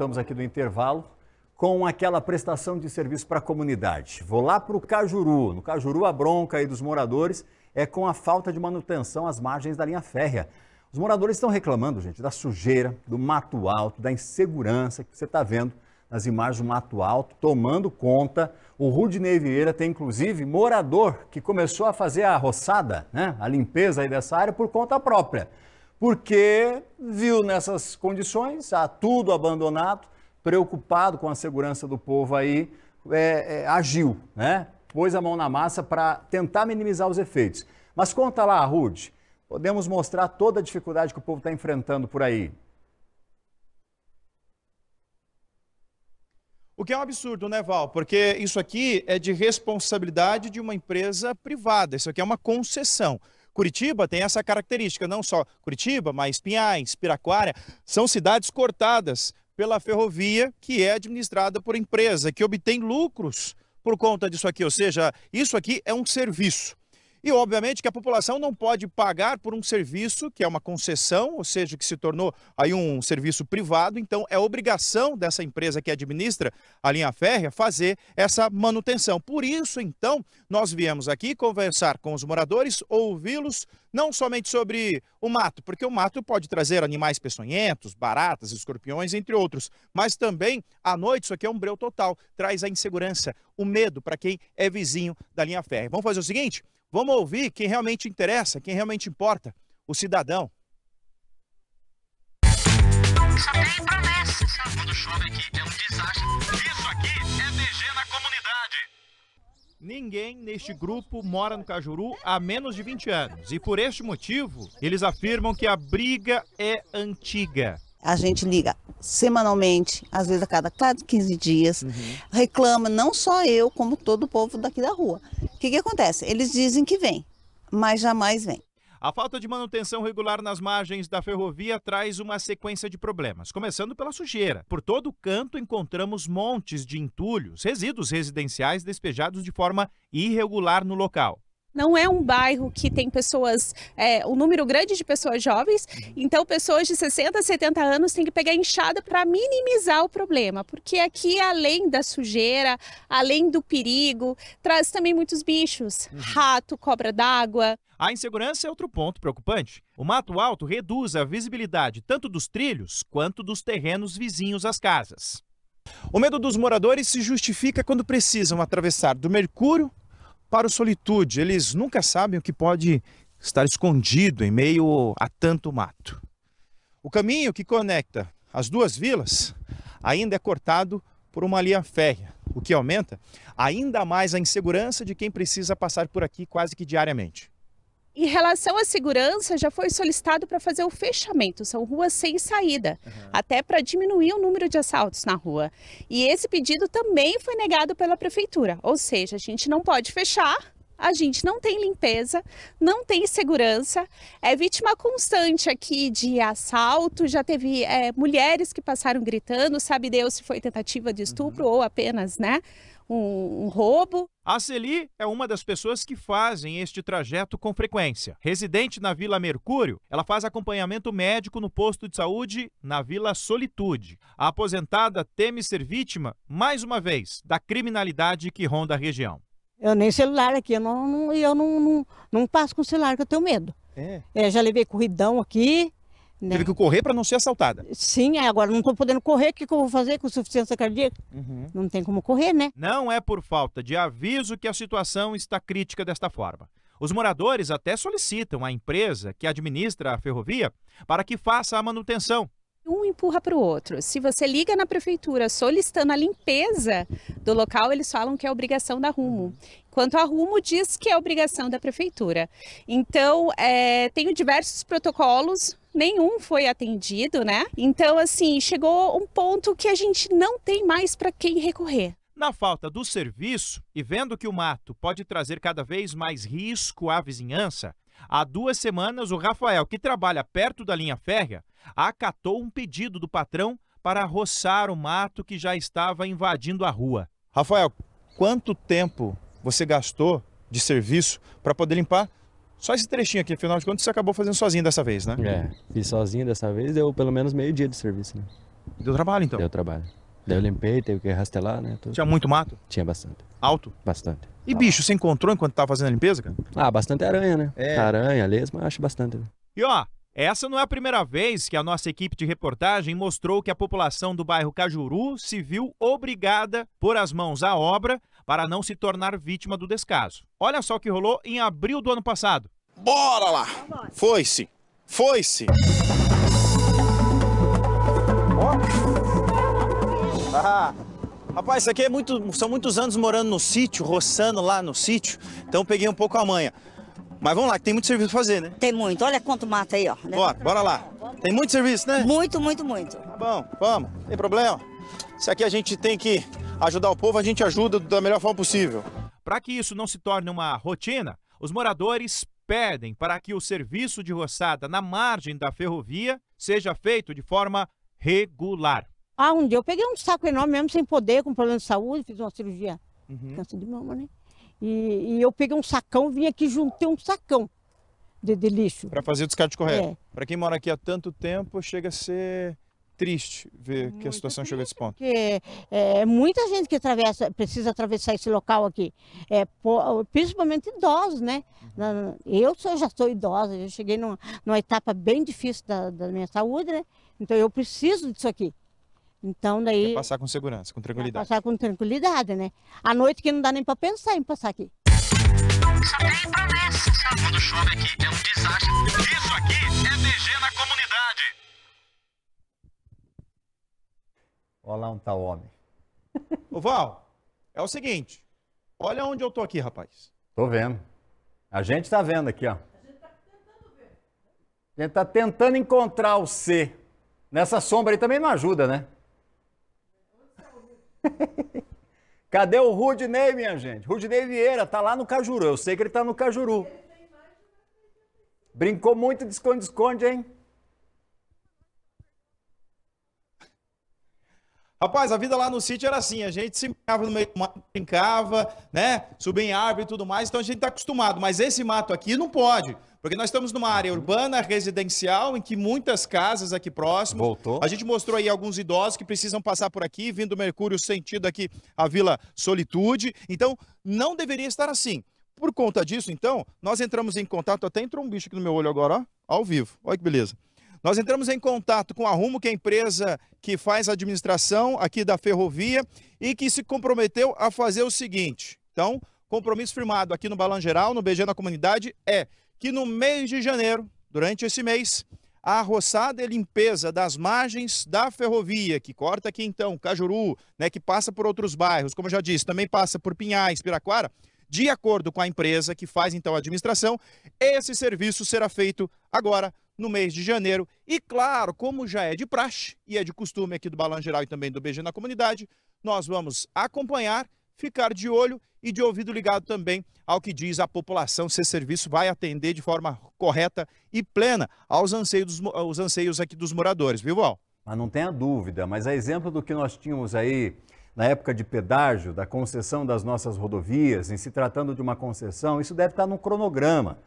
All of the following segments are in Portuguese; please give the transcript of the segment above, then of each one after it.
voltamos aqui do intervalo com aquela prestação de serviço para a comunidade. Vou lá para o Cajuru. No Cajuru, a bronca aí dos moradores é com a falta de manutenção às margens da linha férrea. Os moradores estão reclamando, gente, da sujeira, do mato alto, da insegurança que você está vendo nas imagens do mato alto, tomando conta. O Rudinei Vieira tem, inclusive, morador que começou a fazer a roçada, né, a limpeza aí dessa área por conta própria porque viu nessas condições, a ah, tudo abandonado, preocupado com a segurança do povo aí, é, é, agiu, né? pôs a mão na massa para tentar minimizar os efeitos. Mas conta lá, Rude, podemos mostrar toda a dificuldade que o povo está enfrentando por aí. O que é um absurdo, né, Val? Porque isso aqui é de responsabilidade de uma empresa privada, isso aqui é uma concessão. Curitiba tem essa característica, não só Curitiba, mas Pinhais, Piraquara, são cidades cortadas pela ferrovia que é administrada por empresa, que obtém lucros por conta disso aqui. Ou seja, isso aqui é um serviço. E, obviamente, que a população não pode pagar por um serviço que é uma concessão, ou seja, que se tornou aí um serviço privado. Então, é obrigação dessa empresa que administra a linha férrea fazer essa manutenção. Por isso, então, nós viemos aqui conversar com os moradores, ouvi-los, não somente sobre o mato, porque o mato pode trazer animais peçonhentos, baratas, escorpiões, entre outros, mas também, à noite, isso aqui é um breu total, traz a insegurança, o medo para quem é vizinho da linha férrea. Vamos fazer o seguinte? Vamos ouvir quem realmente interessa, quem realmente importa, o cidadão. É Ninguém neste grupo mora no Cajuru há menos de 20 anos. E por este motivo, eles afirmam que a briga é antiga. A gente liga semanalmente, às vezes a cada 15 dias, uhum. reclama não só eu, como todo o povo daqui da rua. O que, que acontece? Eles dizem que vem, mas jamais vem. A falta de manutenção regular nas margens da ferrovia traz uma sequência de problemas, começando pela sujeira. Por todo canto encontramos montes de entulhos, resíduos residenciais despejados de forma irregular no local não é um bairro que tem pessoas, é, um número grande de pessoas jovens, então pessoas de 60, 70 anos têm que pegar enxada para minimizar o problema, porque aqui, além da sujeira, além do perigo, traz também muitos bichos, uhum. rato, cobra d'água. A insegurança é outro ponto preocupante. O mato alto reduz a visibilidade tanto dos trilhos quanto dos terrenos vizinhos às casas. O medo dos moradores se justifica quando precisam atravessar do mercúrio para o solitude. Eles nunca sabem o que pode estar escondido em meio a tanto mato. O caminho que conecta as duas vilas ainda é cortado por uma linha férrea, o que aumenta ainda mais a insegurança de quem precisa passar por aqui quase que diariamente. Em relação à segurança, já foi solicitado para fazer o fechamento, são ruas sem saída, uhum. até para diminuir o número de assaltos na rua. E esse pedido também foi negado pela prefeitura, ou seja, a gente não pode fechar, a gente não tem limpeza, não tem segurança, é vítima constante aqui de assalto, já teve é, mulheres que passaram gritando, sabe Deus se foi tentativa de estupro uhum. ou apenas, né? um, um roubo. A Celi é uma das pessoas que fazem este trajeto com frequência. Residente na Vila Mercúrio, ela faz acompanhamento médico no posto de saúde na Vila Solitude. A aposentada teme ser vítima, mais uma vez, da criminalidade que ronda a região. Eu nem celular aqui, eu não, eu não, não, não passo com celular, que eu tenho medo. É. é já levei corridão aqui, né? Teve que correr para não ser assaltada. Sim, é, agora não estou podendo correr, o que, que, eu vou fazer com insuficiência cardíaca? Uhum. Não tem como correr, né? Não é por falta de aviso que a situação está crítica desta forma. Os moradores até solicitam à empresa que administra a ferrovia para que faça a manutenção. Um empurra para o outro. Se você liga na prefeitura solicitando a limpeza do local, eles falam que é obrigação da Rumo. Uhum. Quanto a Rumo, diz que é obrigação da prefeitura. Então, é, tenho diversos protocolos nenhum foi atendido, né? Então, assim, chegou um ponto que a gente não tem mais para quem recorrer. Na falta do serviço e vendo que o mato pode trazer cada vez mais risco à vizinhança, há duas semanas o Rafael, que trabalha perto da linha férrea, acatou um pedido do patrão para roçar o mato que já estava invadindo a rua. Rafael, quanto tempo você gastou de serviço para poder limpar só esse trechinho aqui, afinal de contas, você acabou fazendo sozinho dessa vez, né? É, fiz sozinho dessa vez, deu pelo menos meio dia de serviço, né? Deu trabalho, então? Deu trabalho. Daí eu limpei, teve que rastelar, né? Tudo. Tinha muito mato? Tinha bastante. Alto? Bastante. E bicho, você encontrou enquanto tava fazendo a limpeza, cara? Ah, bastante aranha, né? É. Aranha, lesma, acho bastante. Né? E ó, essa não é a primeira vez que a nossa equipe de reportagem mostrou que a população do bairro Cajuru se viu obrigada, por as mãos à obra, para não se tornar vítima do descaso. Olha só o que rolou em abril do ano passado. Bora lá! Foi-se! Foi-se! Oh. Ah. Rapaz, isso aqui é muito, são muitos anos morando no sítio, roçando lá no sítio, então peguei um pouco a manha. Mas vamos lá, que tem muito serviço pra fazer, né? Tem muito. Olha quanto mata aí, ó. Bora, bora lá. Tem muito serviço, né? Muito, muito, muito. Tá bom, vamos. Tem problema? Isso aqui a gente tem que ajudar o povo, a gente ajuda da melhor forma possível. Para que isso não se torne uma rotina, os moradores pedem para que o serviço de roçada na margem da ferrovia seja feito de forma regular. Ah, um dia eu peguei um saco enorme mesmo, sem poder, com problema de saúde, fiz uma cirurgia. Uhum. Câncer de mama, né? E, e, eu peguei um sacão, vim aqui juntei um sacão de, de lixo. Para fazer o descarte correto. É. Para quem mora aqui há tanto tempo, chega a ser triste ver Muito que a situação chegou a esse ponto. Porque é, muita gente que atravessa, precisa atravessar esse local aqui, é, principalmente idosos, né? Uhum. Eu sou, já sou idosa, eu cheguei numa, numa etapa bem difícil da, da, minha saúde, né? Então eu preciso disso aqui. Então daí... É passar com segurança, com é tranquilidade. Passar com tranquilidade, né? À noite que não dá nem para pensar em passar aqui. Quando chove aqui é um desastre. Isso aqui é DG na comunidade. Olha lá um tal homem. Ô Val, é o seguinte. Olha onde eu tô aqui, rapaz. Tô vendo. A gente tá vendo aqui, ó. A gente tá tentando ver. A gente tá tentando encontrar o C. Nessa sombra aí também não ajuda, né? Cadê o Rudinei, minha gente? Rudinei Vieira tá lá no Cajuru. Eu sei que ele tá no Cajuru. Brincou muito de esconde-esconde, hein? Rapaz, a vida lá no sítio era assim, a gente se brincava no meio do mato, brincava, né? Subia em árvore e tudo mais, então a gente está acostumado. Mas esse mato aqui não pode, porque nós estamos numa área uhum. urbana, residencial, em que muitas casas aqui próximas... Voltou. A gente mostrou aí alguns idosos que precisam passar por aqui, vindo do Mercúrio, sentido aqui a Vila Solitude. Então, não deveria estar assim. Por conta disso, então, nós entramos em contato, até entrou um bicho aqui no meu olho agora, ó, ao vivo. Olha que beleza. Nós entramos em contato com a Rumo, que é a empresa que faz a administração aqui da ferrovia e que se comprometeu a fazer o seguinte. Então, compromisso firmado aqui no Balan Geral, no BG na Comunidade, é que no mês de janeiro, durante esse mês, a roçada e limpeza das margens da ferrovia, que corta aqui então Cajuru, né, que passa por outros bairros, como eu já disse, também passa por Pinhais, Piraquara, de acordo com a empresa que faz então a administração, esse serviço será feito agora no mês de janeiro. E claro, como já é de praxe e é de costume aqui do Balanço Geral e também do BG na Comunidade, nós vamos acompanhar, ficar de olho e de ouvido ligado também ao que diz a população, se esse serviço vai atender de forma correta e plena aos anseios, aos anseios aqui dos moradores, viu, Val? Mas não tenha dúvida, mas a é exemplo do que nós tínhamos aí na época de pedágio, da concessão das nossas rodovias, em se tratando de uma concessão, isso deve estar no cronograma.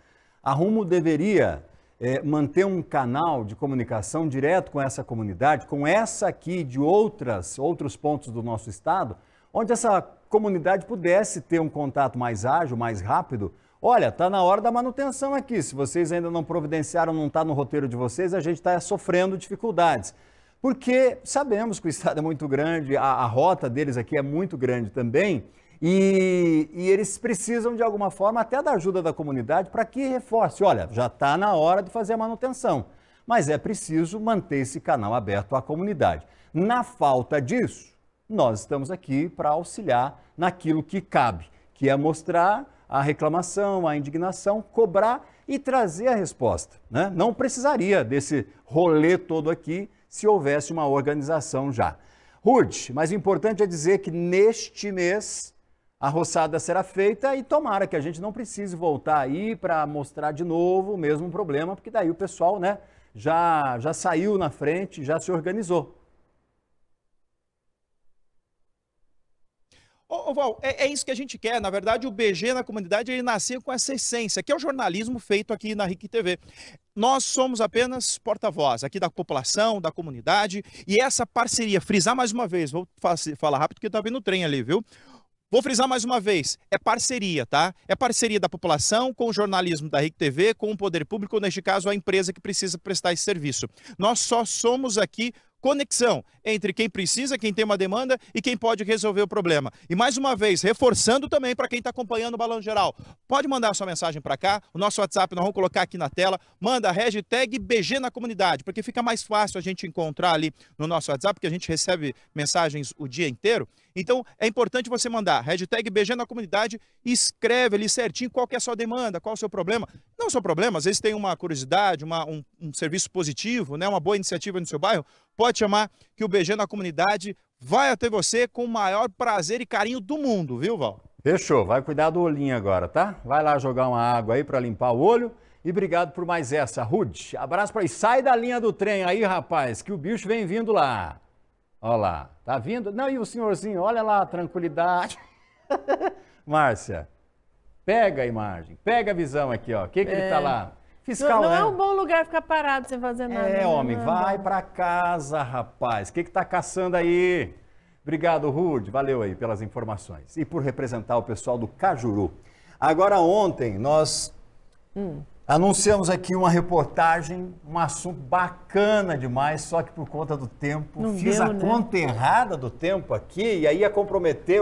A Rumo deveria é, manter um canal de comunicação direto com essa comunidade, com essa aqui de outras, outros pontos do nosso estado, onde essa comunidade pudesse ter um contato mais ágil, mais rápido. Olha, está na hora da manutenção aqui. Se vocês ainda não providenciaram, não está no roteiro de vocês, a gente está sofrendo dificuldades. Porque sabemos que o estado é muito grande, a, a rota deles aqui é muito grande também, e, e, eles precisam, de alguma forma, até da ajuda da comunidade para que reforce. Olha, já está na hora de fazer a manutenção, mas é preciso manter esse canal aberto à comunidade. Na falta disso, nós estamos aqui para auxiliar naquilo que cabe, que é mostrar a reclamação, a indignação, cobrar e trazer a resposta. Né? Não precisaria desse rolê todo aqui se houvesse uma organização já. Rude, mas o importante é dizer que neste mês a roçada será feita e tomara que a gente não precise voltar aí para mostrar de novo o mesmo problema, porque daí o pessoal né, já, já saiu na frente, já se organizou. Ô, ô Val, é, é, isso que a gente quer. Na verdade, o BG na comunidade ele nasceu com essa essência, que é o jornalismo feito aqui na RIC TV. Nós somos apenas porta-voz aqui da população, da comunidade, e essa parceria, frisar mais uma vez, vou falar rápido porque tá vindo o trem ali, viu? Vou frisar mais uma vez, é parceria, tá? É parceria da população com o jornalismo da RIC TV, com o poder público, neste caso a empresa que precisa prestar esse serviço. Nós só somos aqui conexão entre quem precisa, quem tem uma demanda e quem pode resolver o problema. E mais uma vez, reforçando também para quem está acompanhando o Balão Geral, pode mandar sua mensagem para cá, o nosso WhatsApp nós vamos colocar aqui na tela, manda a hashtag BG na comunidade, porque fica mais fácil a gente encontrar ali no nosso WhatsApp, porque a gente recebe mensagens o dia inteiro. Então, é importante você mandar hashtag BG na comunidade, escreve ali certinho qual que é a sua demanda, qual é o seu problema. Não é o seu problema, às vezes tem uma curiosidade, uma, um, um serviço positivo, né, uma boa iniciativa no seu bairro, pode chamar que o BG na comunidade vai até você com o maior prazer e carinho do mundo, viu, Val? Fechou, vai cuidar do olhinho agora, tá? Vai lá jogar uma água aí para limpar o olho. E obrigado por mais essa, Rude. Abraço para aí. Sai da linha do trem aí, rapaz, que o bicho vem vindo lá. Olha lá, tá vindo? Não, e o senhorzinho, olha lá, tranquilidade. Márcia, pega a imagem, pega a visão aqui, ó. O que, que é. ele tá é. lá? Fiscal, não, não né? é um bom lugar ficar parado sem fazer nada. É, né? homem, não, vai para casa, rapaz. O que, que tá caçando aí? Obrigado, Rude. Valeu aí pelas informações. E por representar o pessoal do Cajuru. Agora, ontem, nós hum. Anunciamos aqui uma reportagem, um assunto bacana demais, só que por conta do tempo, Não fiz deu, a né? conta errada do tempo aqui e aí ia comprometer